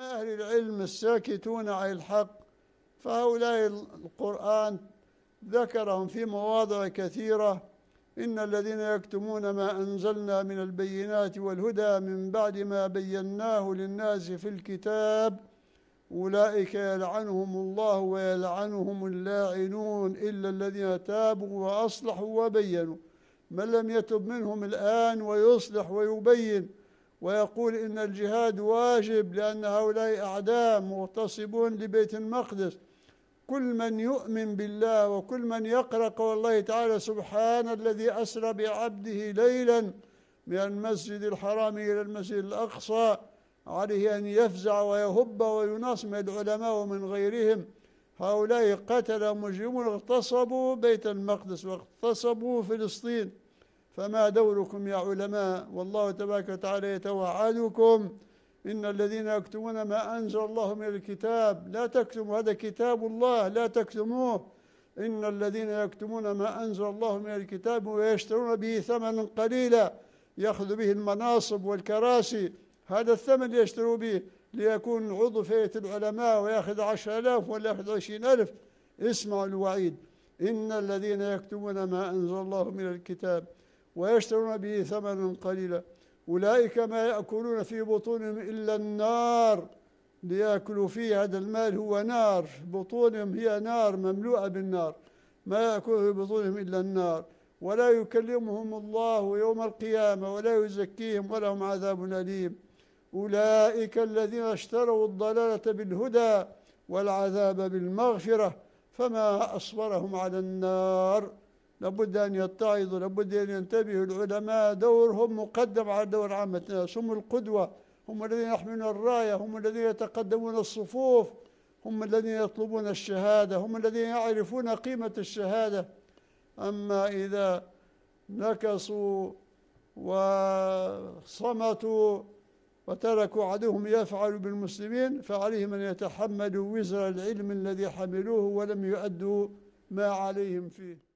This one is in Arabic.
أما أهل العلم الساكتون عن الحق فهؤلاء القرآن ذكرهم في مواضع كثيرة إن الذين يكتمون ما أنزلنا من البينات والهدى من بعد ما بيناه للناس في الكتاب أولئك يلعنهم الله ويلعنهم اللاعنون إلا الذين تابوا وأصلحوا وبينوا من لم يتب منهم الآن ويصلح ويبين ويقول إن الجهاد واجب لأن هؤلاء أعداء مغتصبون لبيت المقدس كل من يؤمن بالله وكل من يقرأ قول الله تعالى سبحان الذي أسرى بعبده ليلا من المسجد الحرام إلى المسجد الأقصى عليه أن يفزع ويهب ويناص من العلماء ومن غيرهم هؤلاء قتل مجرمون اغتصبوا بيت المقدس واغتصبوا فلسطين فما دوركم يا علماء والله تبارك وتعالى يتوعدكم إن الذين يكتمون ما أنزل الله من الكتاب لا تكتموا هذا كتاب الله لا تكتموه إن الذين يكتمون ما أنزل الله من الكتاب ويشترون به ثمنا قليلا يأخذ به المناصب والكراسي هذا الثمن يشتروا به ليكون عضو فئة العلماء ويأخذ عشر ألاف ولا يأخذ عشرين ألف اسمعوا الوعيد إن الذين يكتمون ما أنزل الله من الكتاب ويشترون به ثمنا قليلا أولئك ما يأكلون في بطونهم إلا النار ليأكلوا فيه هذا المال هو نار بطونهم هي نار مملوءة بالنار ما يأكلون في بطونهم إلا النار ولا يكلمهم الله يوم القيامة ولا يزكيهم ولهم عذاب أليم أولئك الذين اشتروا الضلالة بالهدى والعذاب بالمغفرة فما أصبرهم على النار لابد أن يتعظوا لابد أن ينتبهوا العلماء دورهم مقدم على دور عامة الناس هم القدوة هم الذين يحملون الراية هم الذين يتقدمون الصفوف هم الذين يطلبون الشهادة هم الذين يعرفون قيمة الشهادة أما إذا نكصوا وصمتوا وتركوا عدوهم يفعل بالمسلمين فعليهم أن يتحملوا وزر العلم الذي حملوه ولم يؤدوا ما عليهم فيه